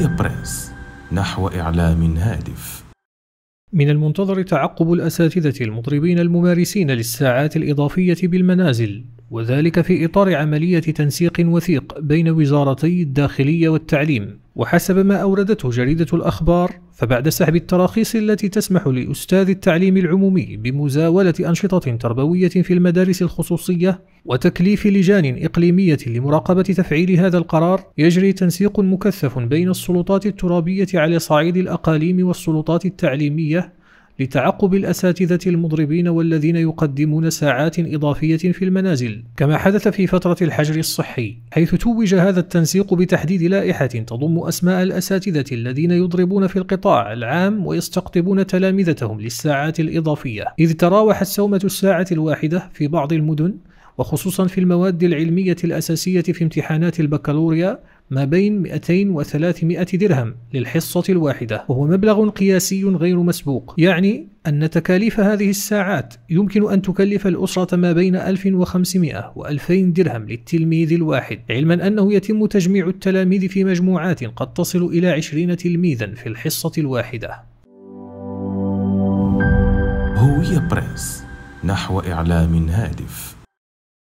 العربية بريس نحو إعلام هادف من المنتظر تعقب الأساتذة المضربين الممارسين للساعات الإضافية بالمنازل وذلك في إطار عملية تنسيق وثيق بين وزارتي الداخلية والتعليم وحسب ما أوردته جريدة الأخبار فبعد سحب التراخيص التي تسمح لأستاذ التعليم العمومي بمزاولة أنشطة تربوية في المدارس الخصوصية وتكليف لجان إقليمية لمراقبة تفعيل هذا القرار يجري تنسيق مكثف بين السلطات الترابية على صعيد الأقاليم والسلطات التعليمية لتعقب الأساتذة المضربين والذين يقدمون ساعات إضافية في المنازل كما حدث في فترة الحجر الصحي حيث توج هذا التنسيق بتحديد لائحة تضم أسماء الأساتذة الذين يضربون في القطاع العام ويستقطبون تلامذتهم للساعات الإضافية إذ تراوحت سومة الساعة الواحدة في بعض المدن وخصوصا في المواد العلمية الأساسية في امتحانات البكالوريا ما بين 200 و 300 درهم للحصة الواحدة وهو مبلغ قياسي غير مسبوق يعني أن تكاليف هذه الساعات يمكن أن تكلف الأسرة ما بين 1500 و 2000 درهم للتلميذ الواحد علما أنه يتم تجميع التلاميذ في مجموعات قد تصل إلى 20 تلميذا في الحصة الواحدة هوية بريس نحو إعلام هادف